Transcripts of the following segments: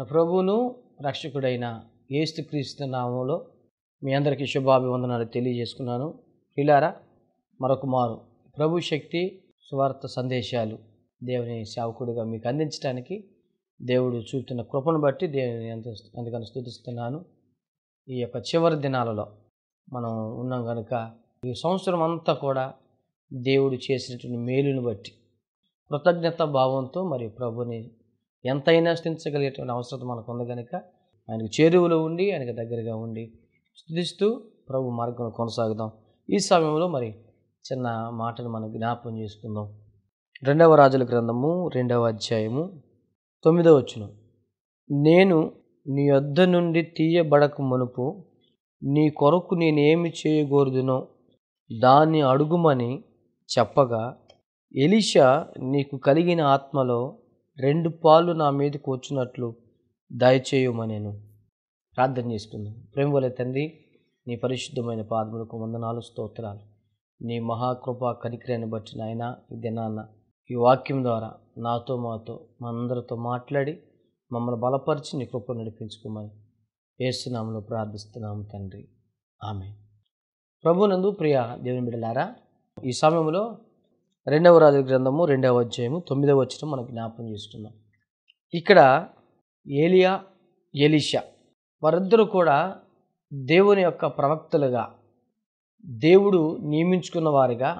మన ప్రభువును రక్షకుడైన ఏస్తుక్రీస్తు నామంలో మీ అందరికీ శుభాభివందనాలు తెలియజేసుకున్నాను పిల్లారా మరొక మారు ప్రభు శక్తి స్వార్థ సందేశాలు దేవుని సేవకుడిగా మీకు అందించడానికి దేవుడు చూపుతున్న కృపను బట్టి దేవుని ఎంత అందుకని స్థుతిస్తున్నాను ఈ యొక్క చివరి దినాలలో మనం ఉన్నాం కనుక ఈ సంవత్సరం అంతా కూడా దేవుడు చేసినటువంటి మేలును బట్టి కృతజ్ఞత భావంతో మరి ప్రభుని ఎంతైనా స్థించగలిగేటువంటి అవసరం మనకు ఉంది కనుక ఆయనకు చేరువలో ఉండి ఆయనకు దగ్గరగా ఉండి స్థుతిస్తూ ప్రభు మార్గంలో కొనసాగుదాం ఈ సమయంలో మరి చిన్న మాటను మనం జ్ఞాపం చేసుకుందాం రెండవ రాజుల గ్రంథము రెండవ అధ్యాయము తొమ్మిదవ వచ్చును నేను నీ యొద్ద నుండి తీయబడక మునుపు నీ కొరకు నేనేమి చేయకూడదునో దాన్ని అడుగుమని చెప్పగా ఎలిషా నీకు కలిగిన ఆత్మలో రెండు పాలు నా మీదకు వచ్చినట్లు దయచేయమనేను ప్రార్థన చేసుకున్నాను ప్రేమవల తండ్రి నీ పరిశుద్ధమైన పాదములకు వందనాలు స్తోత్రాలు నీ మహాకృప కనికరను బట్టి నాయన ఈ దినాన్న ఈ వాక్యం ద్వారా నాతో మాతో మనందరితో మాట్లాడి మమ్మల్ని బలపరిచి నీ కృప నడిపించుకోమని ఏసునామలో ప్రార్థిస్తున్నాము తండ్రి ఆమె ప్రభునందు ప్రియ దేవుని బిడలారా ఈ సమయంలో రెండవ రాజు గ్రంథము రెండవ అధ్యాయము తొమ్మిదవ వచ్చిన మనం జ్ఞాపకం చేసుకుందాం ఇక్కడ ఏలియా ఎలిషా వారిద్దరూ కూడా దేవుని యొక్క ప్రవక్తలుగా దేవుడు నియమించుకున్న వారిగా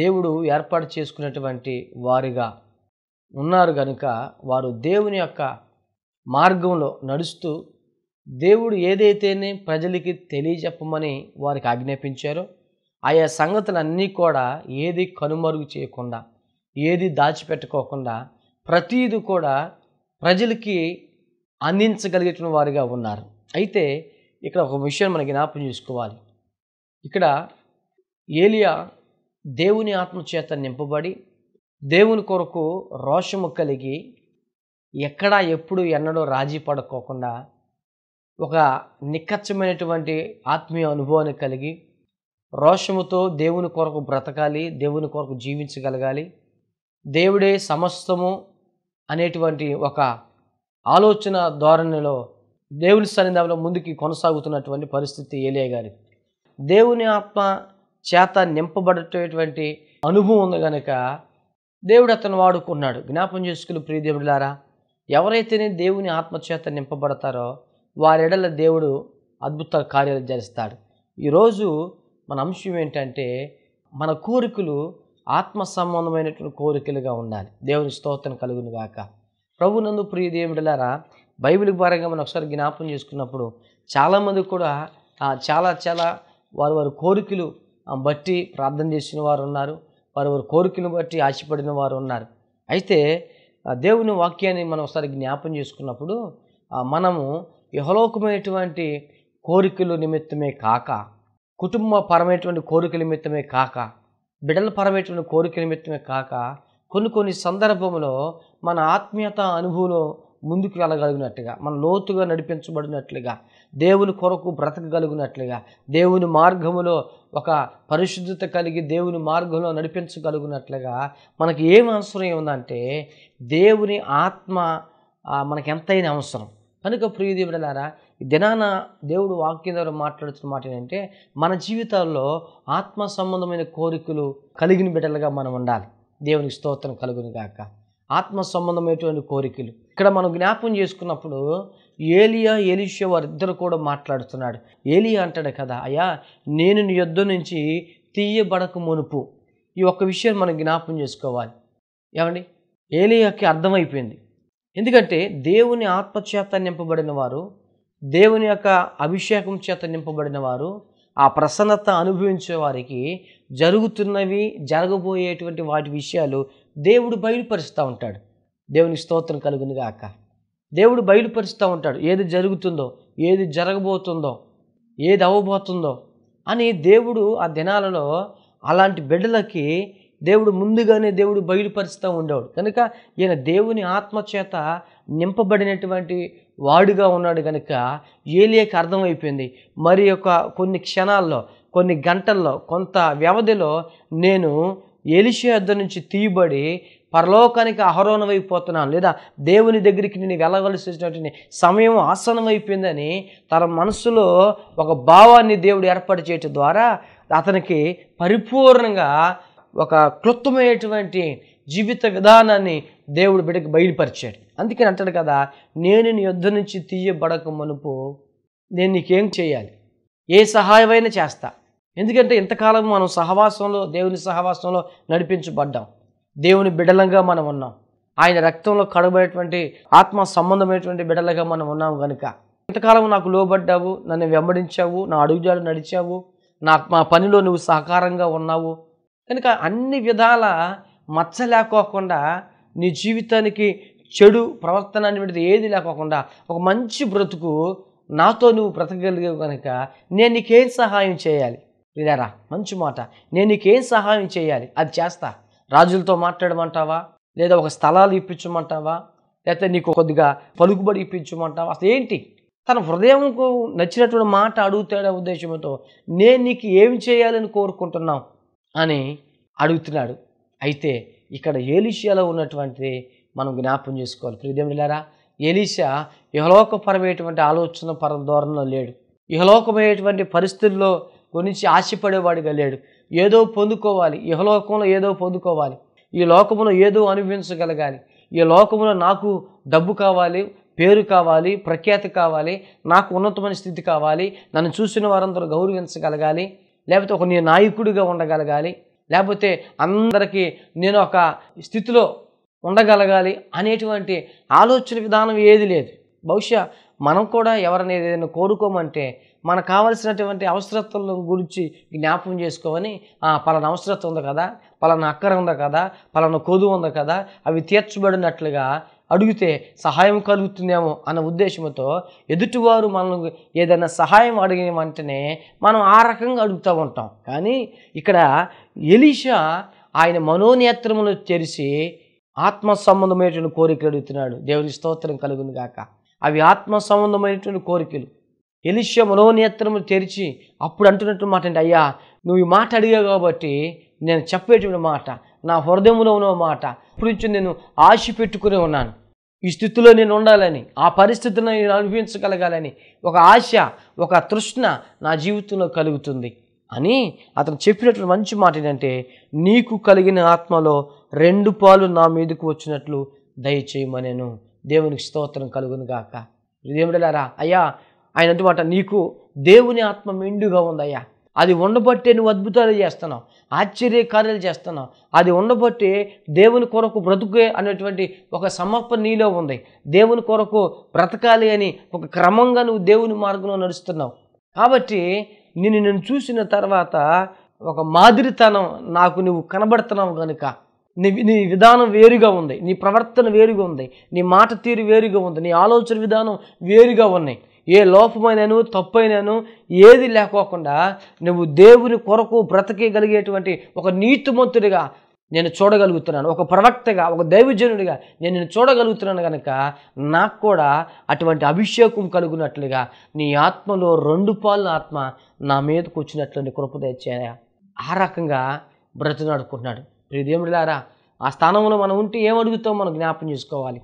దేవుడు ఏర్పాటు చేసుకున్నటువంటి వారిగా ఉన్నారు కనుక వారు దేవుని యొక్క మార్గంలో నడుస్తూ దేవుడు ఏదైతేనే ప్రజలకి తెలియజెప్పమని వారికి ఆజ్ఞాపించారో ఆయా సంగతులన్నీ కూడా ఏది కనుమరుగు చేయకుండా ఏది దాచిపెట్టుకోకుండా ప్రతీది కూడా ప్రజలకి అందించగలిగిన వారిగా ఉన్నారు అయితే ఇక్కడ ఒక విషయం మన జ్ఞాపం చేసుకోవాలి ఇక్కడ ఏలియా దేవుని ఆత్మచేత నింపబడి దేవుని కొరకు రోషము కలిగి ఎక్కడా ఎప్పుడు ఎన్నడూ రాజీ పడుకోకుండా ఒక నిక్కచ్చమైనటువంటి ఆత్మీయ అనుభవాన్ని కలిగి రోషముతో దేవుని కొరకు బ్రతకాలి దేవుని కొరకు జీవించగలగాలి దేవుడే సమస్తము అనేటువంటి ఒక ఆలోచన ధోరణిలో దేవుని సన్నిధంలో ముందుకి కొనసాగుతున్నటువంటి పరిస్థితి ఏలేగాలి గారి దేవుని ఆత్మ చేత నింపబడేటువంటి అనుభవం ఉంది కనుక దేవుడు అతను వాడుకున్నాడు జ్ఞాపం చేసుకుని ప్రియదేవుడిలారా ఎవరైతేనే దేవుని ఆత్మచేత నింపబడతారో వారెడల దేవుడు అద్భుత కార్యాలు జరిస్తాడు ఈరోజు మన అంశం ఏంటంటే మన కోరికలు ఆత్మ సంబంధమైనటువంటి కోరికలుగా ఉండాలి దేవుని స్తోత్రం కలుగును గాక ప్రభు నందు ప్రియ దేవుడిలారా బైబిల్ పరంగా మనం ఒకసారి జ్ఞాపం చేసుకున్నప్పుడు చాలామంది కూడా చాలా చాలా వారి వారి కోరికలు బట్టి ప్రార్థన చేసిన వారు ఉన్నారు వారి వారి కోరికలు బట్టి ఆశపడిన వారు ఉన్నారు అయితే దేవుని వాక్యాన్ని మనం ఒకసారి జ్ఞాపం చేసుకున్నప్పుడు మనము యహలోకమైనటువంటి కోరికలు నిమిత్తమే కాక కుటుంబ పరమైనటువంటి కోరిక నిమిత్తమే కాక బిడల పరమైనటువంటి కోరిక నిమిత్తమే కాక కొన్ని కొన్ని సందర్భంలో మన ఆత్మీయత అనుభవంలో ముందుకు వెళ్ళగలిగినట్లుగా మన లోతుగా నడిపించబడినట్లుగా దేవుని కొరకు బ్రతకగలిగినట్లుగా దేవుని మార్గములో ఒక పరిశుద్ధత కలిగి దేవుని మార్గంలో నడిపించగలిగినట్లుగా మనకి ఏం అవసరం ఏముందంటే దేవుని ఆత్మ మనకి ఎంతైనా అవసరం కనుక ప్రియదేవుడలారా దినాన దేవుడు వాక్యం ద్వారా మాట్లాడుతున్న మాట ఏంటంటే మన జీవితాల్లో ఆత్మ సంబంధమైన కోరికలు కలిగిన బిడ్డలుగా మనం ఉండాలి దేవునికి స్తోత్రం కలుగుని గాక ఆత్మ సంబంధమైనటువంటి కోరికలు ఇక్కడ మనం జ్ఞాపం చేసుకున్నప్పుడు ఏలియా ఏలిషియా వారిద్దరు కూడా మాట్లాడుతున్నాడు ఏలియా అంటాడు కదా అయ్యా నేను నీ యొద్ధ నుంచి తీయబడక మునుపు ఈ ఒక్క విషయం మనం జ్ఞాపం చేసుకోవాలి ఏమండి ఏలియాకి అర్థమైపోయింది ఎందుకంటే దేవుని ఆత్మచేత నింపబడిన వారు దేవుని యొక్క అభిషేకం చేత నింపబడిన వారు ఆ ప్రసన్నత అనుభవించే వారికి జరుగుతున్నవి జరగబోయేటువంటి వాటి విషయాలు దేవుడు బయలుపరుస్తూ ఉంటాడు దేవుని స్తోత్రం కలుగుని గాక దేవుడు బయలుపరుస్తూ ఉంటాడు ఏది జరుగుతుందో ఏది జరగబోతుందో ఏది అవ్వబోతుందో అని దేవుడు ఆ దినాలలో అలాంటి బిడ్డలకి దేవుడు ముందుగానే దేవుడు బయలుపరుస్తూ ఉండేవాడు కనుక ఈయన దేవుని ఆత్మచేత నింపబడినటువంటి వాడుగా ఉన్నాడు కనుక ఏలియాకి అర్థమైపోయింది మరి యొక్క కొన్ని క్షణాల్లో కొన్ని గంటల్లో కొంత వ్యవధిలో నేను ఎలిషి యొద్ద నుంచి తీయబడి పరలోకానికి అహరోనమైపోతున్నాను లేదా దేవుని దగ్గరికి నేను వెళ్ళవలసినటువంటి సమయం ఆసనమైపోయిందని తన మనసులో ఒక భావాన్ని దేవుడు ఏర్పాటు చేయటం ద్వారా అతనికి పరిపూర్ణంగా ఒక క్లుప్తమైనటువంటి జీవిత విధానాన్ని దేవుడు బిడ్డకు బయలుపరిచాడు అందుకని అంటాడు కదా నేను నీ యుద్ధ నుంచి తీయబడక మనుపు నేను నీకేం చేయాలి ఏ సహాయమైనా చేస్తా ఎందుకంటే ఇంతకాలం మనం సహవాసంలో దేవుని సహవాసంలో నడిపించబడ్డాం దేవుని బిడలంగా మనం ఉన్నాం ఆయన రక్తంలో కడబడేటువంటి ఆత్మ సంబంధమైనటువంటి బిడలగా మనం ఉన్నాం కనుక ఇంతకాలం నాకు లోబడ్డావు నన్ను వెంబడించావు నా అడుగుజాడు నడిచావు నా మా పనిలో నువ్వు సహకారంగా ఉన్నావు కనుక అన్ని విధాల మచ్చ లేకోకుండా నీ జీవితానికి చెడు ప్రవర్తన అనేది ఏది లేకోకుండా ఒక మంచి బ్రతుకు నాతో నువ్వు బ్రతకగలిగావు కనుక నేను నీకేం సహాయం చేయాలి లేదారా మంచి మాట నేను నీకేం సహాయం చేయాలి అది చేస్తా రాజులతో మాట్లాడమంటావా లేదా ఒక స్థలాలు ఇప్పించమంటావా లేకపోతే నీకు కొద్దిగా పలుకుబడి ఇప్పించమంటావా అసలు ఏంటి తన హృదయంకు నచ్చినటువంటి మాట అడుగుతాడే ఉద్దేశంతో నేను నీకు ఏమి చేయాలని కోరుకుంటున్నావు అని అడుగుతున్నాడు అయితే ఇక్కడ ఏలిషియాలో ఉన్నటువంటి మనం జ్ఞాపం చేసుకోవాలి ప్రియదేవులారా ఏలీషా ఇహలోకపరమైనటువంటి ఆలోచన పరం ధోరణిలో లేడు ఇహలోకమైనటువంటి పరిస్థితుల్లో గురించి ఆశపడేవాడుగా లేడు ఏదో పొందుకోవాలి ఇహలోకంలో ఏదో పొందుకోవాలి ఈ లోకంలో ఏదో అనుభవించగలగాలి ఈ లోకంలో నాకు డబ్బు కావాలి పేరు కావాలి ప్రఖ్యాతి కావాలి నాకు ఉన్నతమైన స్థితి కావాలి నన్ను చూసిన వారందరూ గౌరవించగలగాలి లేకపోతే ఒక నీ నాయకుడిగా ఉండగలగాలి లేకపోతే అందరికీ నేను ఒక స్థితిలో ఉండగలగాలి అనేటువంటి ఆలోచన విధానం ఏది లేదు బహుశా మనం కూడా ఎవరిని ఏదైనా కోరుకోమంటే మనకు కావలసినటువంటి అవసరత్వం గురించి జ్ఞాపకం చేసుకోమని పలానా అవసరత్వం ఉంది కదా పలానా అక్కర ఉంది కదా పలానా కొదు ఉంది కదా అవి తీర్చబడినట్లుగా అడిగితే సహాయం కలుగుతుందేమో అన్న ఉద్దేశంతో ఎదుటివారు మనల్ని ఏదైనా సహాయం అడిగిన వెంటనే మనం ఆ రకంగా అడుగుతూ ఉంటాం కానీ ఇక్కడ ఎలీషా ఆయన మనోనేత్రములు తెరిచి ఆత్మ సంబంధమైనటువంటి కోరికలు అడుగుతున్నాడు దేవుని స్తోత్రం కలుగును గాక అవి ఆత్మ సంబంధమైనటువంటి కోరికలు ఎలిష మనోనేత్రములు తెరిచి అప్పుడు అంటున్నట్టు మాట అంటే అయ్యా నువ్వు ఈ మాట అడిగావు కాబట్టి నేను చెప్పేటువంటి మాట నా హృదయంలో ఉన్న మాట ఇప్పుడు నుంచి నేను ఆశ పెట్టుకుని ఉన్నాను ఈ స్థితిలో నేను ఉండాలని ఆ పరిస్థితిని నేను అనుభవించగలగాలని ఒక ఆశ ఒక తృష్ణ నా జీవితంలో కలుగుతుంది అని అతను చెప్పినటువంటి మంచి మాట ఏంటంటే నీకు కలిగిన ఆత్మలో రెండు పాలు నా మీదకు వచ్చినట్లు దయచేయమనేను దేవునికి స్తోత్రం కలుగును గాక దేవుడలారా అయ్యా ఆయన మాట నీకు దేవుని ఆత్మ మెండుగా ఉందయ్యా అది ఉండబట్టే నువ్వు అద్భుతాలు చేస్తున్నావు ఆశ్చర్య కార్యాలు చేస్తున్నావు అది ఉండబట్టి దేవుని కొరకు బ్రతుకే అనేటువంటి ఒక సమర్పణ నీలో ఉంది దేవుని కొరకు బ్రతకాలి అని ఒక క్రమంగా నువ్వు దేవుని మార్గంలో నడుస్తున్నావు కాబట్టి నేను నేను చూసిన తర్వాత ఒక మాదిరితనం నాకు నువ్వు కనబడుతున్నావు కనుక నీ నీ విధానం వేరుగా ఉంది నీ ప్రవర్తన వేరుగా ఉంది నీ మాట తీరు వేరుగా ఉంది నీ ఆలోచన విధానం వేరుగా ఉన్నాయి ఏ లోపమైనను తప్పైనను ఏది లేకోకుండా నువ్వు దేవుని కొరకు బ్రతకగలిగేటువంటి ఒక నీతిమంతుడిగా నేను చూడగలుగుతున్నాను ఒక ప్రవక్తగా ఒక దైవజనుడిగా నేను నేను చూడగలుగుతున్నాను కనుక నాకు కూడా అటువంటి అభిషేకం కలుగునట్లుగా నీ ఆత్మలో రెండు పాలు ఆత్మ నా మీదకు వచ్చినట్లని కృప ఆ రకంగా బ్రతినాడుకుంటున్నాడు ప్రియదేముడిలారా ఆ స్థానంలో మనం ఉంటే ఏమడుగుతాం మనం జ్ఞాపం చేసుకోవాలి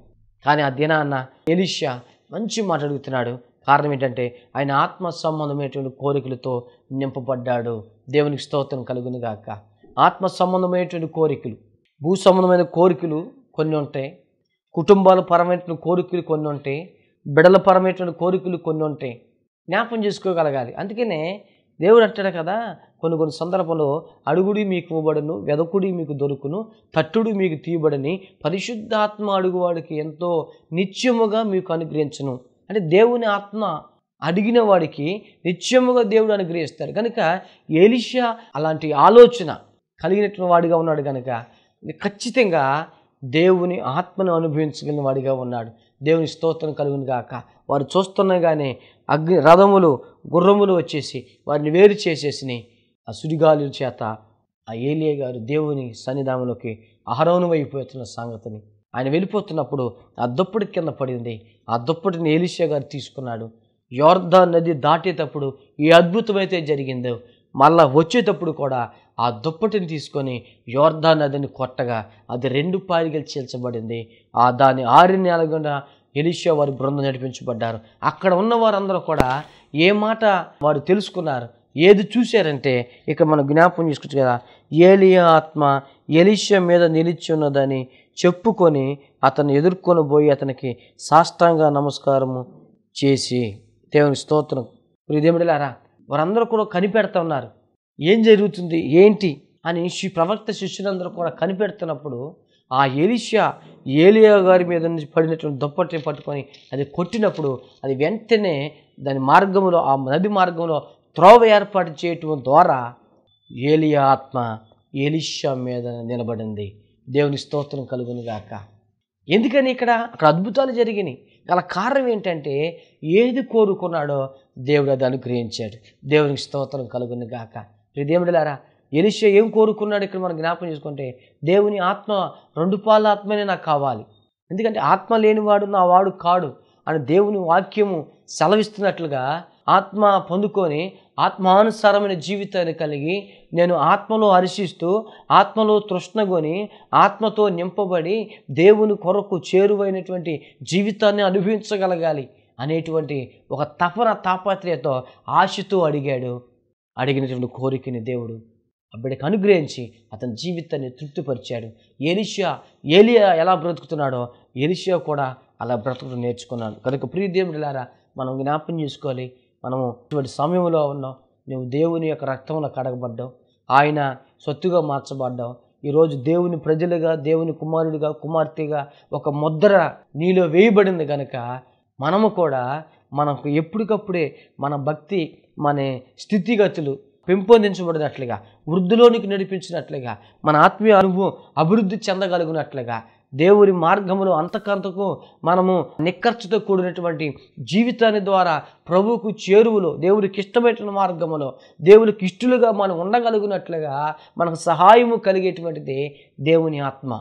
కానీ ఆ దినాన్న ఎలిషా మంచి మాట అడుగుతున్నాడు కారణం ఏంటంటే ఆయన ఆత్మ సంబంధమైనటువంటి కోరికలతో నింపబడ్డాడు దేవునికి స్తోత్రం కలుగును గాక ఆత్మ సంబంధమైనటువంటి కోరికలు భూ సంబంధమైన కోరికలు కొన్ని ఉంటాయి కుటుంబాల పరమైనటువంటి కోరికలు కొన్ని ఉంటాయి బిడల పరమైనటువంటి కోరికలు కొన్ని ఉంటాయి జ్ఞాపం చేసుకోగలగాలి అందుకనే దేవుడు అంటాడు కదా కొన్ని కొన్ని సందర్భంలో అడుగుడి మీకు ఇవ్వబడను వెదకుడి మీకు దొరుకును తట్టుడు మీకు తీయబడని పరిశుద్ధాత్మ అడుగువాడికి ఎంతో నిత్యముగా మీకు అనుగ్రహించను అంటే దేవుని ఆత్మ అడిగిన వాడికి నిత్యముగా దేవుడు అనుగ్రహిస్తాడు కనుక ఎలిషా అలాంటి ఆలోచన కలిగినటువంటి వాడిగా ఉన్నాడు కనుక ఖచ్చితంగా దేవుని ఆత్మను అనుభవించగలిగిన వాడిగా ఉన్నాడు దేవుని స్తోత్రం కలిగిన గాక వారు చూస్తున్నగానే అగ్ని రథములు గుర్రములు వచ్చేసి వారిని వేరు చేసేసి ఆ సుడిగాలు చేత ఆ ఏలియ గారు దేవుని సన్నిధానంలోకి అహరోనమైపోతున్న సంగతిని ఆయన వెళ్ళిపోతున్నప్పుడు ఆ దుప్పటి కింద పడింది ఆ దుప్పటిని ఏలిషా గారు తీసుకున్నాడు యోర్ధ నది దాటేటప్పుడు ఈ అద్భుతమైతే జరిగిందో మళ్ళా వచ్చేటప్పుడు కూడా ఆ దుప్పటిని తీసుకొని యోర్ధా నదిని కొట్టగా అది రెండు పాయలుగా చీల్చబడింది ఆ దాని నెలగా ఎలిషియా వారి బృందం నడిపించబడ్డారు అక్కడ ఉన్న వారందరూ కూడా ఏ మాట వారు తెలుసుకున్నారు ఏది చూశారంటే ఇక్కడ మనం జ్ఞాపకం చేసుకోవచ్చు కదా ఏలియా ఆత్మ ఎలిషియా మీద నిలిచి ఉన్నదని చెప్పుకొని అతను పోయి అతనికి సాష్టాంగ నమస్కారము చేసి దేవుని స్తోత్రం ప్రియదేమిడిలారా వారందరూ కూడా కనిపెడతా ఉన్నారు ఏం జరుగుతుంది ఏంటి అని శ్రీ ప్రవక్త శిష్యులందరూ కూడా కనిపెడుతున్నప్పుడు ఆ ఎలిషియా ఏలియా గారి మీద నుంచి పడినటువంటి దుప్పటిని పట్టుకొని అది కొట్టినప్పుడు అది వెంటనే దాని మార్గంలో ఆ నది మార్గంలో త్రోవ ఏర్పాటు చేయటం ద్వారా ఏలియా ఆత్మ ఎలిషియా మీద నిలబడింది దేవుని స్తోత్రం కలుగును గాక ఎందుకని ఇక్కడ అక్కడ అద్భుతాలు జరిగినాయి గల కారణం ఏంటంటే ఏది కోరుకున్నాడో దేవుడు అది అనుగ్రహించాడు దేవునికి స్తోత్రం కలుగును గాక దేవుడిలారా ఎలిష ఏం కోరుకున్నాడు ఇక్కడ మనం జ్ఞాపకం చేసుకుంటే దేవుని ఆత్మ రెండు పాల ఆత్మనే నాకు కావాలి ఎందుకంటే ఆత్మ లేనివాడు నా వాడు కాడు అని దేవుని వాక్యము సెలవిస్తున్నట్లుగా ఆత్మ పొందుకొని ఆత్మానుసారమైన జీవితాన్ని కలిగి నేను ఆత్మలో హర్షిస్తూ ఆత్మలో తృష్ణగొని ఆత్మతో నింపబడి దేవుని కొరకు చేరువైనటువంటి జీవితాన్ని అనుభవించగలగాలి అనేటువంటి ఒక తపన తాపత్రయతో ఆశతో అడిగాడు అడిగినటువంటి కోరికని దేవుడు అబ్బడికి అనుగ్రహించి అతని జీవితాన్ని తృప్తిపరిచాడు ఏలిషియా ఏలియా ఎలా బ్రతుకుతున్నాడో ఏలిషియా కూడా అలా బ్రతుకుతూ నేర్చుకున్నాడు కనుక ప్రియదేవుడిలారా మనం జ్ఞాపం చేసుకోవాలి మనము ఇటువంటి సమయంలో ఉన్నాం నువ్వు దేవుని యొక్క రక్తంలో కడగబడ్డావు ఆయన సొత్తుగా మార్చబడ్డాం ఈరోజు దేవుని ప్రజలుగా దేవుని కుమారుడిగా కుమార్తెగా ఒక ముద్ర నీలో వేయబడింది కనుక మనము కూడా మనకు ఎప్పటికప్పుడే మన భక్తి మన స్థితిగతులు పెంపొందించబడినట్లుగా వృద్ధిలోనికి నడిపించినట్లుగా మన ఆత్మీయ అనుభవం అభివృద్ధి చెందగలిగినట్లుగా దేవుని మార్గములో అంతకంతకు మనము నిక్కర్చుతో కూడినటువంటి జీవితాన్ని ద్వారా ప్రభువుకు చేరువులో దేవుడికి ఇష్టమైన మార్గములో దేవుడికి ఇష్టలుగా మనం ఉండగలిగినట్లుగా మనకు సహాయము కలిగేటువంటిది దేవుని ఆత్మ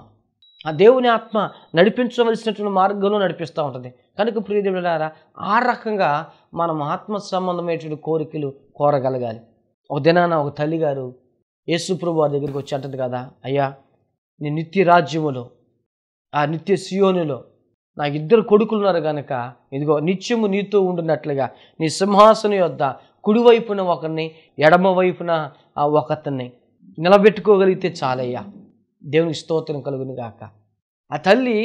ఆ దేవుని ఆత్మ నడిపించవలసినటువంటి మార్గంలో నడిపిస్తూ ఉంటుంది కనుక ప్రియదేవులారా ఆ రకంగా మనం ఆత్మ సంబంధమైనటువంటి కోరికలు కోరగలగాలి ఒక దినాన ఒక తల్లిగారు ప్రభు వారి దగ్గరికి వచ్చి అంటది కదా అయ్యా నేను నిత్య రాజ్యములో ఆ నిత్య సియోనిలో నాకు ఇద్దరు కొడుకులున్నారు కనుక ఇదిగో నిత్యము నీతో ఉండినట్లుగా నీ సింహాసనం యొద్ద కుడివైపున ఒకరిని ఎడమ వైపున ఒకతన్ని నిలబెట్టుకోగలిగితే చాలయ్యా దేవుని స్తోత్రం కలుగును గాక ఆ తల్లి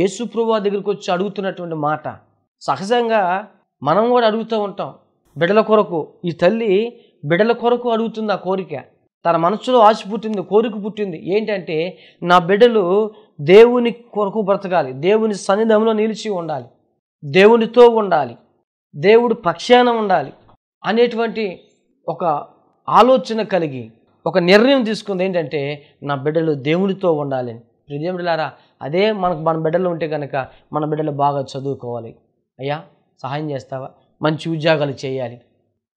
యేసుప్రభు దగ్గరికి వచ్చి అడుగుతున్నటువంటి మాట సహజంగా మనం కూడా అడుగుతూ ఉంటాం బిడల కొరకు ఈ తల్లి బిడల కొరకు అడుగుతుంది ఆ కోరిక తన మనసులో ఆశ పుట్టింది కోరిక పుట్టింది ఏంటంటే నా బిడ్డలు దేవుని కొరకు బ్రతకాలి దేవుని సన్నిధంలో నిలిచి ఉండాలి దేవునితో ఉండాలి దేవుడు పక్షాన ఉండాలి అనేటువంటి ఒక ఆలోచన కలిగి ఒక నిర్ణయం తీసుకుంది ఏంటంటే నా బిడ్డలు దేవునితో ఉండాలని ప్రియమిడలారా అదే మనకు మన బిడ్డలు ఉంటే కనుక మన బిడ్డలు బాగా చదువుకోవాలి అయ్యా సహాయం చేస్తావా మంచి ఉద్యోగాలు చేయాలి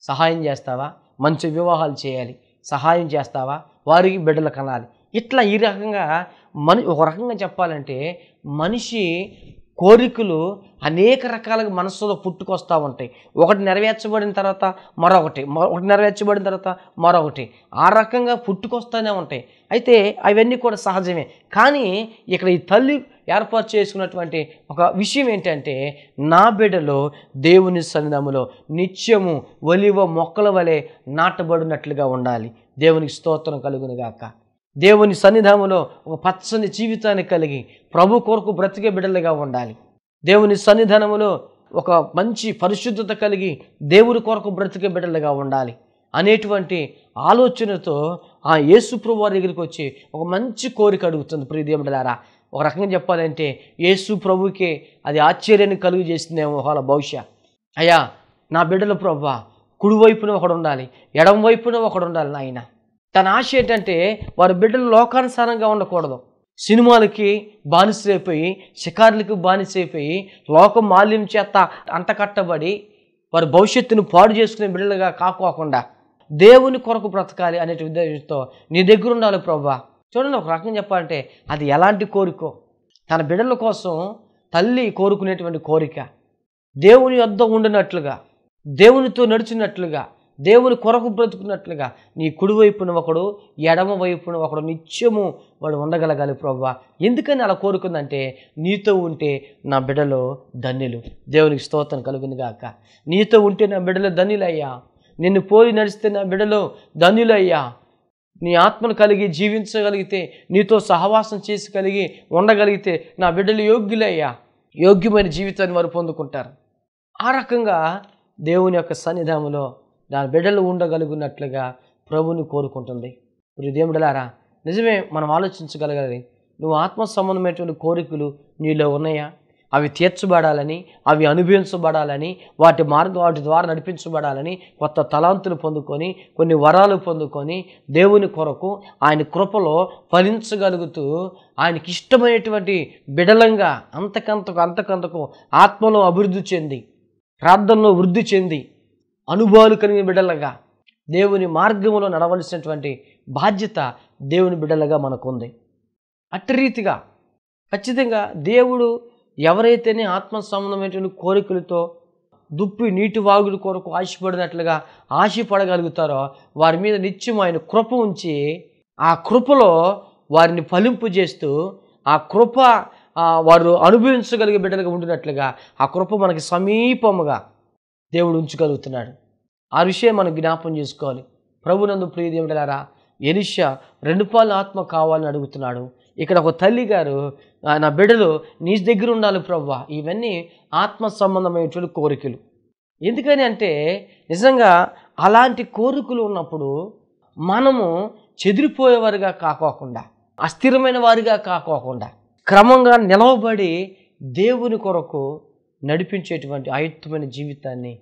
సహాయం చేస్తావా మంచి వివాహాలు చేయాలి సహాయం చేస్తావా వారికి బిడ్డలు కనాలి ఇట్లా ఈ రకంగా మన ఒక రకంగా చెప్పాలంటే మనిషి కోరికలు అనేక రకాలుగా మనసులో పుట్టుకొస్తూ ఉంటాయి ఒకటి నెరవేర్చబడిన తర్వాత మరొకటి ఒకటి నెరవేర్చబడిన తర్వాత మరొకటి ఆ రకంగా పుట్టుకొస్తూనే ఉంటాయి అయితే అవన్నీ కూడా సహజమే కానీ ఇక్కడ ఈ తల్లి ఏర్పాటు చేసుకున్నటువంటి ఒక విషయం ఏంటంటే నా బిడ్డలో దేవుని సన్నిధములో నిత్యము ఒలివ మొక్కల వలె నాటబడినట్లుగా ఉండాలి దేవునికి స్తోత్రం కలుగునుగాక దేవుని సన్నిధానంలో ఒక పచ్చని జీవితాన్ని కలిగి ప్రభు కొరకు బ్రతికే బిడ్డలుగా ఉండాలి దేవుని సన్నిధానంలో ఒక మంచి పరిశుద్ధత కలిగి దేవుని కొరకు బ్రతికే బిడ్డలుగా ఉండాలి అనేటువంటి ఆలోచనతో ఆ యేసు ప్రభు వారి దగ్గరికి వచ్చి ఒక మంచి కోరిక అడుగుతుంది ప్రియదేవుడలారా ఒక రకంగా చెప్పాలంటే యేసు ప్రభుకే అది ఆశ్చర్యాన్ని కలుగు చేసిందేమో వాళ్ళ బహుశా అయ్యా నా బిడ్డలు ప్రభా కుడివైపున ఒకడు ఉండాలి ఎడం వైపున ఒకడు ఉండాలి నాయనా తన ఆశ ఏంటంటే వారి బిడ్డలు లోకానుసారంగా ఉండకూడదు సినిమాలకి బానిసైపోయి షికారులకి బానిసైపోయి లోకం మాల్యం చేత కట్టబడి వారి భవిష్యత్తును పాడు చేసుకునే బిడ్డలుగా కాకోకుండా దేవుని కొరకు బ్రతకాలి అనే ఉద్దేశంతో నీ దగ్గర ఉండాలి ప్రభా చూడండి ఒక రకంగా చెప్పాలంటే అది ఎలాంటి కోరిక తన బిడ్డల కోసం తల్లి కోరుకునేటువంటి కోరిక దేవుని యొద్ద ఉండినట్లుగా దేవునితో నడిచినట్లుగా దేవుని కొరకు బ్రతుకున్నట్లుగా నీ కుడివైపున ఒకడు ఎడమ వైపున ఒకడు నిత్యము వాడు ఉండగలగాలి ప్రభా ఎందుకని అలా కోరుకుందంటే నీతో ఉంటే నా బిడ్డలో ధన్యులు దేవునికి స్తోత్రం కలుగును గాక నీతో ఉంటే నా బిడ్డలో ధన్యులయ్యా నిన్ను పోలి నడిస్తే నా బిడలు ధన్యులయ్యా నీ ఆత్మను కలిగి జీవించగలిగితే నీతో సహవాసం చేసి కలిగి ఉండగలిగితే నా బిడ్డలు యోగ్యులయ్యా యోగ్యమైన జీవితాన్ని వారు పొందుకుంటారు ఆ రకంగా దేవుని యొక్క సన్నిధానంలో దాని బిడ్డలు ఉండగలిగినట్లుగా ప్రభుని కోరుకుంటుంది ఇప్పుడు దేవుడలారా నిజమే మనం ఆలోచించగలగాలి నువ్వు ఆత్మ సంబంధమైనటువంటి కోరికలు నీలో ఉన్నాయా అవి తీర్చబడాలని అవి అనుభవించబడాలని వాటి మార్గం వాటి ద్వారా నడిపించబడాలని కొత్త తలాంతులు పొందుకొని కొన్ని వరాలు పొందుకొని దేవుని కొరకు ఆయన కృపలో ఫలించగలుగుతూ ఆయనకి ఇష్టమైనటువంటి బిడలంగా అంతకంతకు అంతకంతకు ఆత్మలో అభివృద్ధి చెంది ప్రార్థనలో వృద్ధి చెంది అనుభవాలు కలిగిన బిడ్డలుగా దేవుని మార్గంలో నడవలసినటువంటి బాధ్యత దేవుని బిడ్డలుగా మనకుంది అట్టి రీతిగా ఖచ్చితంగా దేవుడు ఎవరైతేనే ఆత్మ సంబంధమైన కోరికలతో దుప్పి నీటి వాగుడు కొరకు ఆశపడినట్లుగా ఆశపడగలుగుతారో వారి మీద నిత్యం ఆయన కృప ఉంచి ఆ కృపలో వారిని ఫలింపు చేస్తూ ఆ కృప వారు అనుభవించగలిగే బిడ్డలుగా ఉండినట్లుగా ఆ కృప మనకి సమీపముగా దేవుడు ఉంచగలుగుతున్నాడు ఆ విషయం మనం జ్ఞాపం చేసుకోవాలి ప్రభునందు ప్రియ దేవుడలారా ఎలిషా రెండు పాలు ఆత్మ కావాలని అడుగుతున్నాడు ఇక్కడ ఒక తల్లి గారు నా బిడ్డలు నీ దగ్గర ఉండాలి ప్రవ్వా ఇవన్నీ ఆత్మ సంబంధమైనటువంటి కోరికలు ఎందుకని అంటే నిజంగా అలాంటి కోరికలు ఉన్నప్పుడు మనము చెదిరిపోయేవారుగా కాకోకుండా అస్థిరమైన వారిగా కాకోకుండా క్రమంగా నిలవబడి దేవుని కొరకు నడిపించేటువంటి ఆయుత్తమైన జీవితాన్ని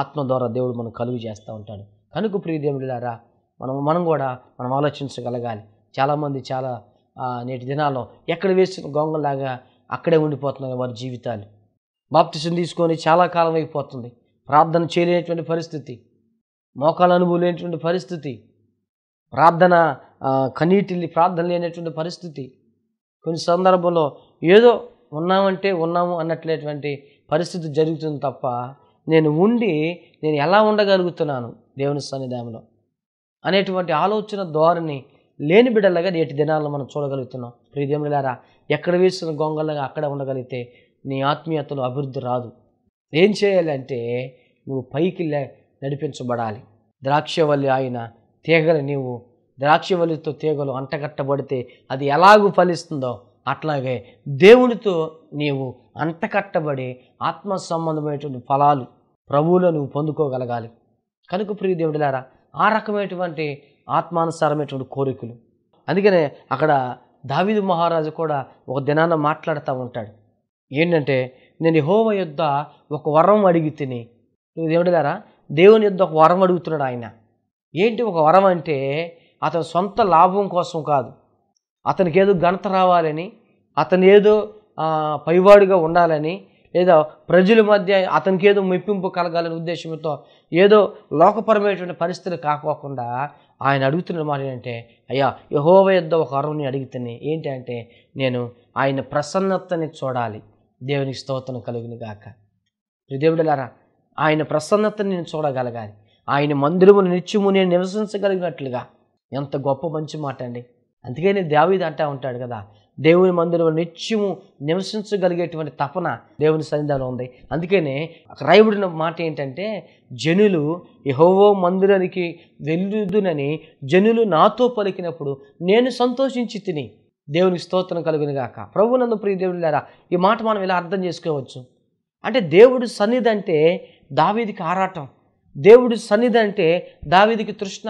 ఆత్మ ద్వారా దేవుడు మనం కలుగు చేస్తూ ఉంటాడు కనుక ప్రియదేవుడిలారా మనం మనం కూడా మనం ఆలోచించగలగాలి చాలామంది చాలా నేటి దినాల్లో ఎక్కడ వేసిన గొంగలాగా అక్కడే ఉండిపోతున్నాయి వారి జీవితాలు బాప్తిసం తీసుకొని చాలా కాలం అయిపోతుంది ప్రార్థన చేయలేనటువంటి పరిస్థితి మోకాలు అనుభవం లేనటువంటి పరిస్థితి ప్రార్థన కనీటి ప్రార్థన లేనటువంటి పరిస్థితి కొన్ని సందర్భంలో ఏదో ఉన్నామంటే ఉన్నాము అన్నట్లేటువంటి పరిస్థితి జరుగుతుంది తప్ప నేను ఉండి నేను ఎలా ఉండగలుగుతున్నాను దేవుని సన్నిధానంలో అనేటువంటి ఆలోచన ధోరణి లేని బిడ్డలుగా నేటి దినాల్లో మనం చూడగలుగుతున్నాం ప్రియదేములారా ఎక్కడ వేసిన గొంగళ్ళగా అక్కడ ఉండగలిగితే నీ ఆత్మీయతలో అభివృద్ధి రాదు ఏం చేయాలంటే నువ్వు పైకి నడిపించబడాలి ద్రాక్షవల్లి ఆయన తీగలు నీవు ద్రాక్షవల్లితో తీగలు అంటగట్టబడితే అది ఎలాగూ ఫలిస్తుందో అట్లాగే దేవునితో నీవు అంటకట్టబడి ఆత్మ సంబంధమైనటువంటి ఫలాలు ప్రభువులో నువ్వు పొందుకోగలగాలి కనుక ప్రియ దేవుడిలారా ఆ రకమైనటువంటి ఆత్మానుసారమైనటువంటి కోరికలు అందుకనే అక్కడ దావిదు మహారాజు కూడా ఒక దినాన మాట్లాడుతూ ఉంటాడు ఏంటంటే నేను హోమ యుద్ధ ఒక వరం అడిగి తిని నువ్వు దేవుడిదారా దేవుని యుద్ధ ఒక వరం అడుగుతున్నాడు ఆయన ఏంటి ఒక వరం అంటే అతని సొంత లాభం కోసం కాదు అతనికి ఏదో ఘనత రావాలని అతను ఏదో పైవాడిగా ఉండాలని లేదా ప్రజల మధ్య అతనికి ఏదో మెప్పింపు కలగాలనే ఉద్దేశంతో ఏదో లోకపరమైనటువంటి పరిస్థితులు కాకోకుండా ఆయన అడుగుతున్న మాట ఏంటంటే అయ్యా యహోవ యొద్ద ఒక అరుణ్ణి అడిగితేనే ఏంటి అంటే నేను ఆయన ప్రసన్నతని చూడాలి దేవునికి స్తోత్రం కలిగిన గాక దేవుడలారా ఆయన ప్రసన్నతని నేను చూడగలగాలి ఆయన మందిరమును నిత్యము నేను నివసించగలిగినట్లుగా ఎంత గొప్ప మంచి మాట అండి అందుకని దావీది అంటా ఉంటాడు కదా దేవుని మందులు నిత్యము నివసించగలిగేటువంటి తపన దేవుని సన్నిధానం ఉంది అందుకనే రాయబడిన మాట ఏంటంటే జనులు యహోవో మందిరానికి వెళ్ళుదునని జనులు నాతో పలికినప్పుడు నేను సంతోషించి తిని దేవునికి స్తోత్రం గాక ప్రభు నందు ప్రియ దేవుడు ఈ మాట మనం ఇలా అర్థం చేసుకోవచ్చు అంటే దేవుడు సన్నిధి అంటే దావీదికి ఆరాటం దేవుడి సన్నిధి అంటే దావీదికి తృష్ణ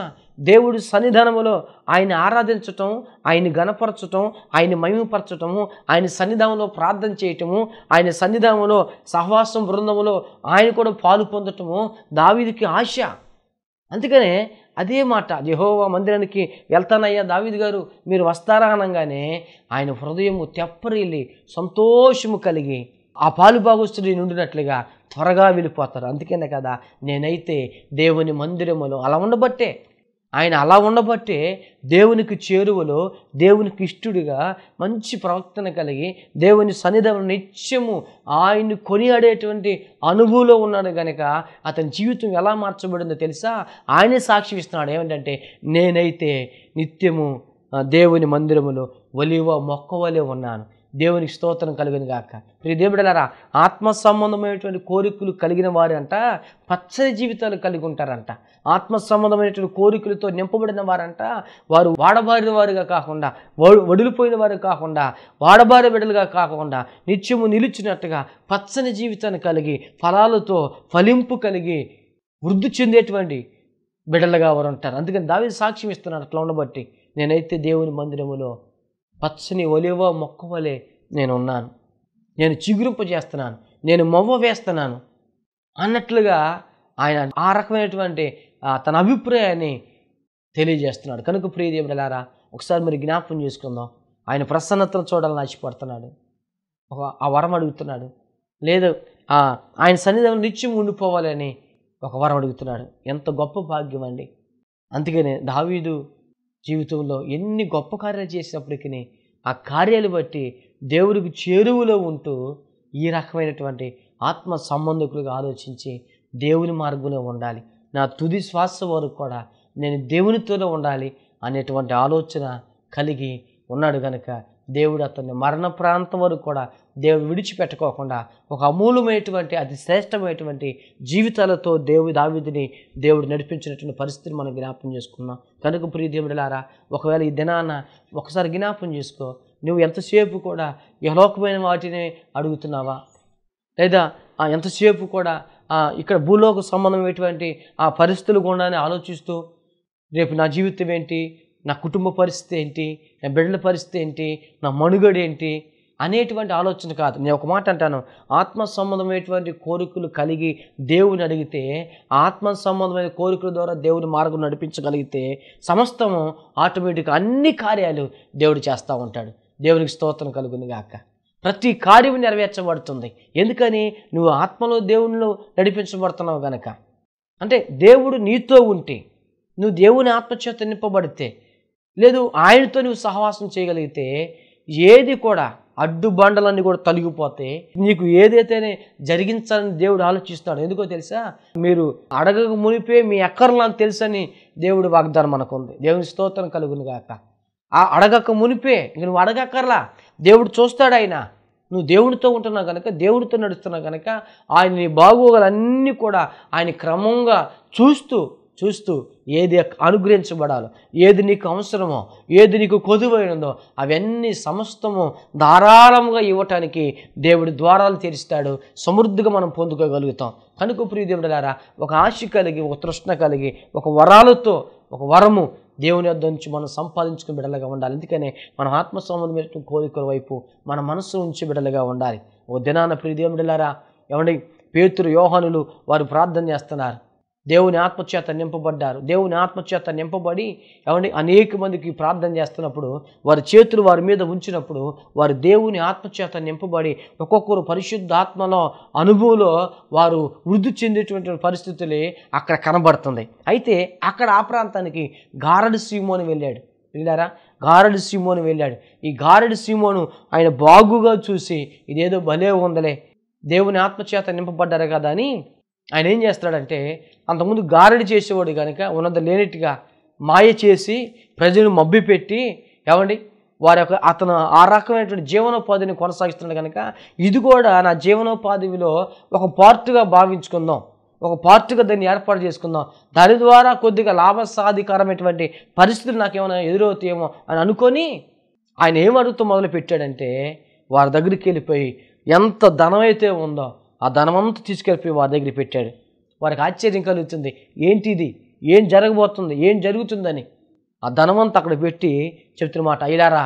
దేవుడి సన్నిధానంలో ఆయన ఆరాధించటం ఆయన గణపరచటం ఆయన మహిమపరచటము ఆయన సన్నిధానంలో ప్రార్థన చేయటము ఆయన సన్నిధానంలో సహవాసం బృందంలో ఆయన కూడా పాలు పొందటము దావీదికి ఆశ అందుకనే అదే మాట జహోవా మందిరానికి వెళ్తానయ్యా దావీద్ గారు మీరు వస్తారా అనగానే ఆయన హృదయము తెప్పరిల్లి సంతోషము కలిగి ఆ పాలు భాగస్తుడి నుండినట్లుగా త్వరగా వెళ్ళిపోతారు అందుకనే కదా నేనైతే దేవుని మందిరములో అలా ఉండబట్టే ఆయన అలా ఉండబట్టే దేవునికి చేరువలో దేవునికి ఇష్టుడిగా మంచి ప్రవర్తన కలిగి దేవుని సన్నిధానం నిత్యము ఆయన్ని కొనియాడేటువంటి అనుభవంలో ఉన్నాడు కనుక అతని జీవితం ఎలా మార్చబడిందో తెలుసా ఆయనే సాక్షి ఇస్తున్నాడు ఏమిటంటే నేనైతే నిత్యము దేవుని మందిరములో ఒలివ వలె ఉన్నాను దేవునికి స్తోత్రం కలిగిన గాక ప్రియ దేవుడలారా ఆత్మ సంబంధమైనటువంటి కోరికలు కలిగిన వారంట పచ్చని జీవితాలు కలిగి ఉంటారంట ఆత్మ సంబంధమైనటువంటి కోరికలతో నింపబడిన వారంట వారు వాడబారిన వారుగా కాకుండా వడిలిపోయిన వారు కాకుండా వాడబారి బిడ్డలుగా కాకుండా నిత్యము నిలిచినట్టుగా పచ్చని జీవితాన్ని కలిగి ఫలాలతో ఫలింపు కలిగి వృద్ధి చెందేటువంటి బిడ్డలుగా వారు ఉంటారు అందుకని దావి సాక్ష్యం ఇస్తున్నారు అట్లా ఉండబట్టి నేనైతే దేవుని మందిరములో పచ్చని ఒలివ మొక్క వలె నేను ఉన్నాను నేను చిగురింపు చేస్తున్నాను నేను మవ్వ వేస్తున్నాను అన్నట్లుగా ఆయన ఆ రకమైనటువంటి తన అభిప్రాయాన్ని తెలియజేస్తున్నాడు కనుక ప్రియదేవులారా ఒకసారి మరి జ్ఞాపకం చేసుకుందాం ఆయన ప్రసన్నతను చూడాలని ఆశపడుతున్నాడు ఒక ఆ వరం అడుగుతున్నాడు లేదు ఆయన సన్నిధానం నిత్యం ఉండిపోవాలని ఒక వరం అడుగుతున్నాడు ఎంత గొప్ప భాగ్యం అండి అందుకనే దావీదు జీవితంలో ఎన్ని గొప్ప కార్యాలు చేసినప్పటికీ ఆ కార్యాలు బట్టి దేవుడికి చేరువలో ఉంటూ ఈ రకమైనటువంటి ఆత్మ సంబంధకులుగా ఆలోచించి దేవుని మార్గంలో ఉండాలి నా తుది శ్వాస వరకు కూడా నేను దేవునితోనే ఉండాలి అనేటువంటి ఆలోచన కలిగి ఉన్నాడు కనుక దేవుడు అతన్ని మరణ ప్రాంతం వరకు కూడా దేవుని విడిచిపెట్టుకోకుండా ఒక అమూలమైనటువంటి అతి శ్రేష్టమైనటువంటి జీవితాలతో దేవుడి దావిధిని దేవుడు నడిపించినటువంటి పరిస్థితిని మనం జ్ఞాపం చేసుకున్నాం కనుక ప్రియ దేవుడులారా ఒకవేళ ఈ దినాన ఒకసారి జ్ఞాపం చేసుకో నువ్వు ఎంతసేపు కూడా యలోకమైన వాటిని అడుగుతున్నావా లేదా ఎంతసేపు కూడా ఇక్కడ భూలోక సంబంధమైనటువంటి ఆ పరిస్థితులు గుండానే ఆలోచిస్తూ రేపు నా జీవితం ఏంటి నా కుటుంబ పరిస్థితి ఏంటి నా బిడ్డల పరిస్థితి ఏంటి నా మనుగడేంటి అనేటువంటి ఆలోచన కాదు నేను ఒక మాట అంటాను ఆత్మ సంబంధమైనటువంటి కోరికలు కలిగి దేవుని అడిగితే ఆత్మ సంబంధమైన కోరికల ద్వారా దేవుని మార్గం నడిపించగలిగితే సమస్తము ఆటోమేటిక్గా అన్ని కార్యాలు దేవుడు చేస్తూ ఉంటాడు దేవునికి స్తోత్రం కలుగును గాక ప్రతి కార్యం నెరవేర్చబడుతుంది ఎందుకని నువ్వు ఆత్మలో దేవునిలో నడిపించబడుతున్నావు గనక అంటే దేవుడు నీతో ఉంటే నువ్వు దేవుని ఆత్మచేత నింపబడితే లేదు ఆయనతో నువ్వు సహవాసం చేయగలిగితే ఏది కూడా అడ్డు బండలన్నీ కూడా తొలగిపోతే నీకు ఏదైతేనే జరిగించాలని దేవుడు ఆలోచిస్తున్నాడు ఎందుకో తెలుసా మీరు అడగక మునిపే మీ ఎక్కర్లని తెలుసని దేవుడు వాగ్దానం మనకుంది దేవుని స్తోత్రం కలుగును గాక ఆ అడగక మునిపే నువ్వు అడగక్కర్లా దేవుడు చూస్తాడు ఆయన నువ్వు దేవుడితో ఉంటున్నావు కనుక దేవుడితో నడుస్తున్నావు కనుక ఆయన నీ బాగోగలన్నీ కూడా ఆయన క్రమంగా చూస్తూ చూస్తూ ఏది అనుగ్రహించబడాలో ఏది నీకు అవసరమో ఏది నీకు కొదువైనదో అవన్నీ సమస్తము ధారాళంగా ఇవ్వటానికి దేవుడి ద్వారాలు తెరుస్తాడు సమృద్ధిగా మనం పొందుకోగలుగుతాం కనుక ప్రియదేవుడారా ఒక ఆశ కలిగి ఒక తృష్ణ కలిగి ఒక వరాలతో ఒక వరము దేవుని వద్ద నుంచి మనం సంపాదించుకుని బిడ్డలుగా ఉండాలి ఎందుకనే మన ఆత్మ సంబంధమైన కోరికల వైపు మన మనసు ఉంచి బిడ్డలుగా ఉండాలి ఓ దినాన ప్రియదేవుడిలారా ఏమండి పేతురు యోహనులు వారు ప్రార్థన చేస్తున్నారు దేవుని ఆత్మచేత నింపబడ్డారు దేవుని ఆత్మచేత నింపబడి ఏమంటే అనేక మందికి ప్రార్థన చేస్తున్నప్పుడు వారి చేతులు వారి మీద ఉంచినప్పుడు వారు దేవుని ఆత్మచేత నింపబడి ఒక్కొక్కరు పరిశుద్ధ ఆత్మలో అనుభవంలో వారు వృద్ధి చెందేటువంటి పరిస్థితులే అక్కడ కనబడుతుంది అయితే అక్కడ ఆ ప్రాంతానికి గారడు సీమోని వెళ్ళాడు వెళ్ళారా గారడు సీమోని వెళ్ళాడు ఈ గారడు సీమోను ఆయన బాగుగా చూసి ఇదేదో భలే ఉందలే దేవుని ఆత్మచేత నింపబడ్డారు కదా అని ఆయన ఏం చేస్తాడంటే అంతకుముందు గారడి చేసేవాడు కనుక ఉన్నది లేనిట్టుగా మాయ చేసి ప్రజలను మబ్బి పెట్టి ఏమండి వారి యొక్క అతను ఆ రకమైనటువంటి జీవనోపాధిని కొనసాగిస్తున్నాడు కనుక ఇది కూడా నా జీవనోపాధిలో ఒక పార్ట్గా భావించుకుందాం ఒక పార్ట్గా దాన్ని ఏర్పాటు చేసుకుందాం దాని ద్వారా కొద్దిగా లాభసాధికారమైనటువంటి పరిస్థితులు నాకేమైనా ఎదురవుతాయేమో అని అనుకొని ఆయన ఏం అడుగుతూ మొదలు పెట్టాడంటే వారి దగ్గరికి వెళ్ళిపోయి ఎంత ధనమైతే ఉందో ఆ ధనమంతా తీసుకెళ్ళిపోయి వారి దగ్గర పెట్టాడు వారికి ఆశ్చర్యం కలుగుతుంది ఏంటిది ఏం జరగబోతుంది ఏం జరుగుతుందని ఆ ధనమంతా అక్కడ పెట్టి చెప్తున్న మాట అయ్యారా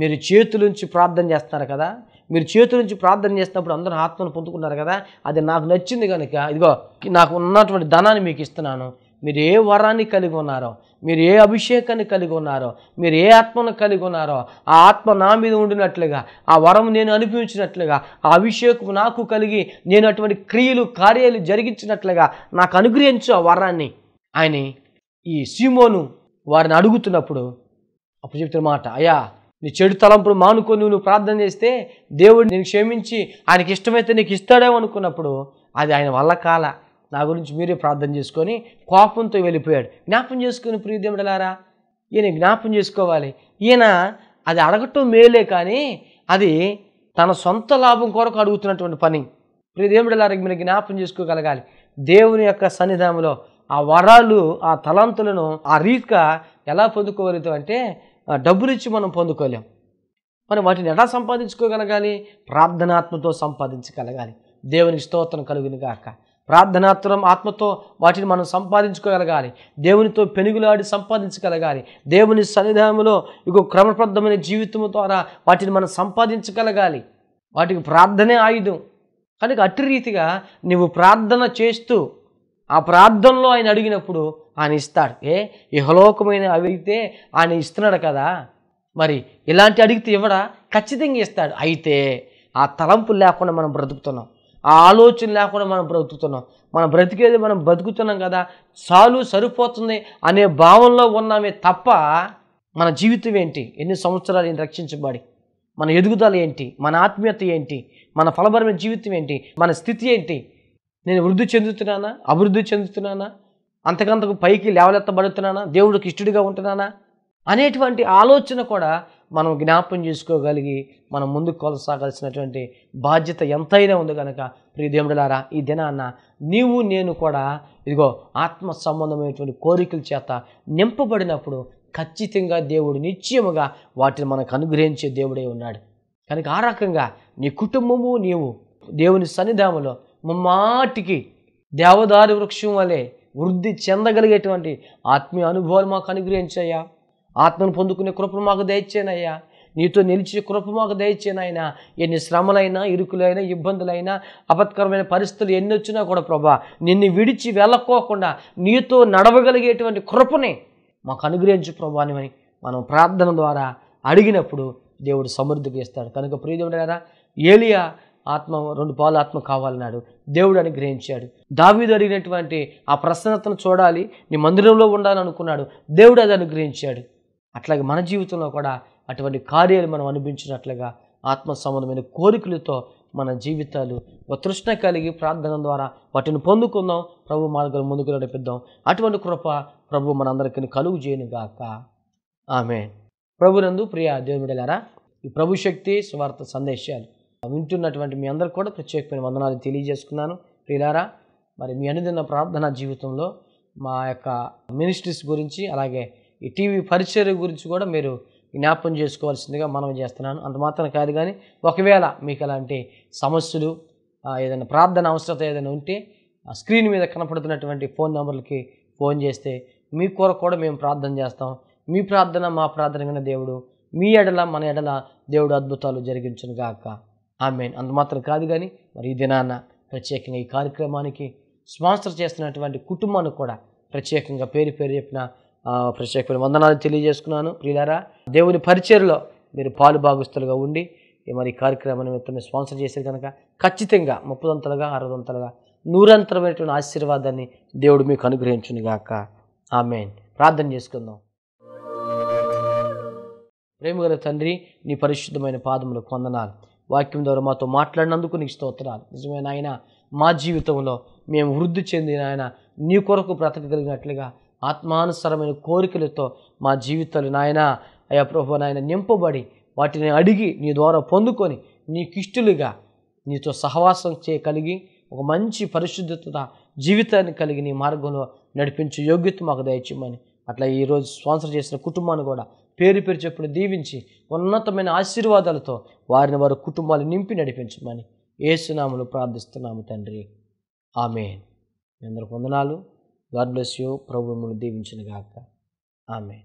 మీరు చేతులుంచి ప్రార్థన చేస్తున్నారు కదా మీరు చేతుల నుంచి ప్రార్థన చేసినప్పుడు అందరూ ఆత్మను పొందుకున్నారు కదా అది నాకు నచ్చింది కనుక ఇదిగో నాకు ఉన్నటువంటి ధనాన్ని మీకు ఇస్తున్నాను మీరు ఏ వరాన్ని కలిగి ఉన్నారో మీరు ఏ అభిషేకాన్ని కలిగి ఉన్నారో మీరు ఏ ఆత్మను కలిగి ఉన్నారో ఆ ఆత్మ నా మీద ఉండినట్లుగా ఆ వరం నేను అనిపించినట్లుగా ఆ అభిషేకం నాకు కలిగి నేను అటువంటి క్రియలు కార్యాలు జరిగించినట్లుగా నాకు అనుగ్రహించు ఆ వరాన్ని ఆయన ఈ సీమోను వారిని అడుగుతున్నప్పుడు అప్పుడు చెప్తున్న మాట అయ్యా నీ చెడు తలంపులు మానుకొని నువ్వు ప్రార్థన చేస్తే దేవుడు నేను క్షమించి ఆయనకి ఇష్టమైతే నీకు ఇస్తాడేమో అనుకున్నప్పుడు అది ఆయన వల్ల కాల నా గురించి మీరే ప్రార్థన చేసుకొని కోపంతో వెళ్ళిపోయాడు జ్ఞాపం చేసుకుని ప్రియదేవుడలారా ఈయన జ్ఞాపం చేసుకోవాలి ఈయన అది అడగటం మేలే కానీ అది తన సొంత లాభం కొరకు అడుగుతున్నటువంటి పని ప్రియదేవుడలారా మీరు జ్ఞాపం చేసుకోగలగాలి దేవుని యొక్క సన్నిధానంలో ఆ వరాలు ఆ తలంతులను ఆ రీతిగా ఎలా పొందుకోగలుగుతాం అంటే డబ్బులిచ్చి మనం పొందుకోలేం మనం వాటిని ఎలా సంపాదించుకోగలగాలి ప్రార్థనాత్మతో సంపాదించగలగాలి దేవునికి స్తోత్రం కలుగునిగాక ప్రార్థనాత్రం ఆత్మతో వాటిని మనం సంపాదించుకోగలగాలి దేవునితో పెనుగులాడి సంపాదించగలగాలి దేవుని సన్నిధానంలో ఇక క్రమబద్ధమైన జీవితం ద్వారా వాటిని మనం సంపాదించగలగాలి వాటికి ప్రార్థనే ఆయుధం కనుక అట్టి రీతిగా నువ్వు ప్రార్థన చేస్తూ ఆ ప్రార్థనలో ఆయన అడిగినప్పుడు ఆయన ఇస్తాడు ఏ ఇహలోకమైన అడిగితే ఆయన ఇస్తున్నాడు కదా మరి ఇలాంటి అడిగితే ఇవ్వడా ఖచ్చితంగా ఇస్తాడు అయితే ఆ తలంపు లేకుండా మనం బ్రతుకుతున్నాం ఆ ఆలోచన లేకుండా మనం బ్రతుకుతున్నాం మనం బ్రతికేది మనం బ్రతుకుతున్నాం కదా చాలు సరిపోతుంది అనే భావంలో ఉన్నామే తప్ప మన జీవితం ఏంటి ఎన్ని సంవత్సరాలు ఈయన రక్షించబడి మన ఎదుగుదల ఏంటి మన ఆత్మీయత ఏంటి మన ఫలభరమైన జీవితం ఏంటి మన స్థితి ఏంటి నేను వృద్ధి చెందుతున్నానా అభివృద్ధి చెందుతున్నానా అంతకంతకు పైకి లేవలెత్తబడుతున్నానా దేవుడికి ఇష్టడిగా ఉంటున్నానా అనేటువంటి ఆలోచన కూడా మనం జ్ఞాపం చేసుకోగలిగి మనం ముందుకు కొనసాగాల్సినటువంటి బాధ్యత ఎంతైనా ఉంది కనుక ప్రియదేవుడులారా ఈ దినాన్న నీవు నేను కూడా ఇదిగో ఆత్మ సంబంధమైనటువంటి కోరికల చేత నింపబడినప్పుడు ఖచ్చితంగా దేవుడు నిశ్చయముగా వాటిని మనకు అనుగ్రహించే దేవుడే ఉన్నాడు కనుక ఆ రకంగా నీ కుటుంబము నీవు దేవుని సన్నిధాములో మమ్మాటికి దేవదారు వృక్షం వలె వృద్ధి చెందగలిగేటువంటి ఆత్మీయ అనుభవాలు మాకు అనుగ్రహించాయా ఆత్మను పొందుకునే కృప మాకు దయచేనయ్యా నీతో నిలిచే కృప మాకు దయచేనాయనా ఎన్ని శ్రమలైనా ఇరుకులైనా ఇబ్బందులైనా అపత్కరమైన పరిస్థితులు ఎన్ని వచ్చినా కూడా ప్రభా నిన్ను విడిచి వెళ్ళకోకుండా నీతో నడవగలిగేటువంటి కృపని మాకు అనుగ్రహించు అని మనం ప్రార్థన ద్వారా అడిగినప్పుడు దేవుడు సమృద్ధికి ఇస్తాడు కనుక కదా ఏలియా ఆత్మ రెండు పాలు ఆత్మ కావాలన్నాడు దేవుడు అనుగ్రహించాడు దావీదు అడిగినటువంటి ఆ ప్రసన్నతను చూడాలి నీ మందిరంలో ఉండాలనుకున్నాడు దేవుడు అది అనుగ్రహించాడు అట్లాగే మన జీవితంలో కూడా అటువంటి కార్యాలు మనం అనిపించినట్లుగా ఆత్మ సంబంధమైన కోరికలతో మన జీవితాలు తృష్ణ కలిగి ప్రార్థన ద్వారా వాటిని పొందుకుందాం ప్రభు మార్గాలు ముందుకు నడిపిద్దాం అటువంటి కృప ప్రభు మనందరికీ కలుగు చేయనుగాక ఆమె ప్రభునందు ప్రియ దేవుడలారా ఈ ప్రభు శక్తి స్వార్థ సందేశాలు వింటున్నటువంటి మీ అందరికి కూడా ప్రత్యేకమైన వందనాలు తెలియజేసుకున్నాను ప్రియులారా మరి మీ అనుదిన ప్రార్థనా జీవితంలో మా యొక్క మినిస్ట్రీస్ గురించి అలాగే ఈ టీవీ పరిచర్య గురించి కూడా మీరు జ్ఞాపం చేసుకోవాల్సిందిగా మనం చేస్తున్నాను అంత మాత్రం కాదు కానీ ఒకవేళ మీకు అలాంటి సమస్యలు ఏదైనా ప్రార్థన అవసరత ఏదైనా ఉంటే స్క్రీన్ మీద కనపడుతున్నటువంటి ఫోన్ నెంబర్లకి ఫోన్ చేస్తే మీ కొరకు కూడా మేము ప్రార్థన చేస్తాం మీ ప్రార్థన మా ప్రార్థన దేవుడు మీ ఎడల మన ఎడల దేవుడు అద్భుతాలు జరిగించను గాక ఆమె అంత మాత్రం కాదు కానీ మరి ఈ దినాన ప్రత్యేకంగా ఈ కార్యక్రమానికి స్పాన్సర్ చేస్తున్నటువంటి కుటుంబానికి కూడా ప్రత్యేకంగా పేరు పేరు చెప్పిన ప్రత్యేకమైన వందనాలు తెలియజేసుకున్నాను ప్రియులారా దేవుని పరిచయలో మీరు పాలు బాగుస్తులుగా ఉండి మరి కార్యక్రమాన్ని మిత్రమే స్పాన్సర్ చేశారు కనుక ఖచ్చితంగా ముప్పదంతలుగా అరవదంతలుగా నూరంతరమైనటువంటి ఆశీర్వాదాన్ని దేవుడు మీకు గాక ఆమె ప్రార్థన చేసుకుందాం ప్రేమగల తండ్రి నీ పరిశుద్ధమైన పాదములు కొందనాలు వాక్యం ద్వారా మాతో మాట్లాడినందుకు నీకు స్తోత్రాలు నిజమైన ఆయన మా జీవితంలో మేము వృద్ధి చెందిన ఆయన నీ కొరకు బ్రతకగలిగినట్లుగా ఆత్మానుసరమైన కోరికలతో మా జీవితాలు నాయన అయ్యా ప్రభు నాయన నింపబడి వాటిని అడిగి నీ ద్వారా పొందుకొని నీకిష్టులుగా నీతో సహవాసం చేయగలిగి ఒక మంచి పరిశుద్ధత జీవితాన్ని కలిగి నీ మార్గంలో నడిపించే యోగ్యత మాకు దయచేయమని అట్లా ఈరోజు స్పాన్సర్ చేసిన కుటుంబాన్ని కూడా పేరు పేరు చెప్పుడు దీవించి ఉన్నతమైన ఆశీర్వాదాలతో వారిని వారి కుటుంబాలు నింపి నడిపించమని ఏసునాములు ప్రార్థిస్తున్నాము తండ్రి ఆమె మీ అందరికి వందనాలు గాడ్ బ్లెస్ యూ ప్రభు మిమ్మల్ని దీవించిన గాక ఆమె